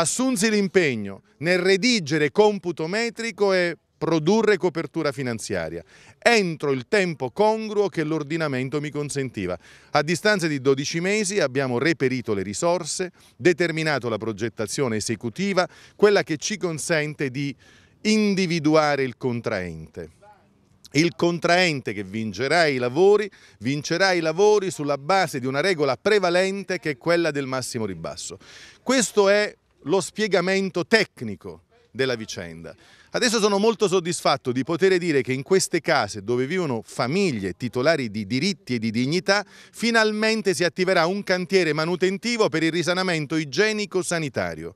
assunsi l'impegno nel redigere computo metrico e produrre copertura finanziaria, entro il tempo congruo che l'ordinamento mi consentiva. A distanza di 12 mesi abbiamo reperito le risorse, determinato la progettazione esecutiva, quella che ci consente di individuare il contraente. Il contraente che vincerà i lavori, vincerà i lavori sulla base di una regola prevalente che è quella del massimo ribasso. Questo è lo spiegamento tecnico della vicenda. Adesso sono molto soddisfatto di poter dire che in queste case dove vivono famiglie titolari di diritti e di dignità, finalmente si attiverà un cantiere manutentivo per il risanamento igienico-sanitario.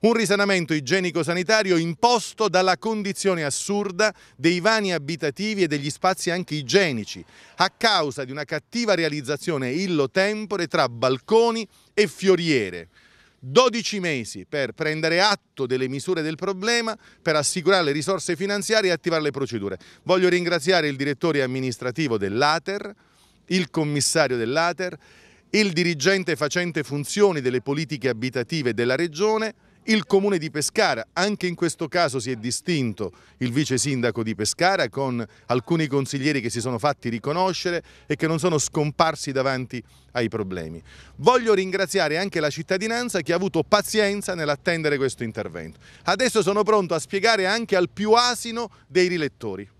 Un risanamento igienico-sanitario imposto dalla condizione assurda dei vani abitativi e degli spazi anche igienici, a causa di una cattiva realizzazione illo tempore tra balconi e fioriere. 12 mesi per prendere atto delle misure del problema, per assicurare le risorse finanziarie e attivare le procedure. Voglio ringraziare il direttore amministrativo dell'Ater, il commissario dell'Ater, il dirigente facente funzioni delle politiche abitative della Regione, il comune di Pescara. Anche in questo caso si è distinto il vice sindaco di Pescara con alcuni consiglieri che si sono fatti riconoscere e che non sono scomparsi davanti ai problemi. Voglio ringraziare anche la cittadinanza che ha avuto pazienza nell'attendere questo intervento. Adesso sono pronto a spiegare anche al più asino dei rilettori.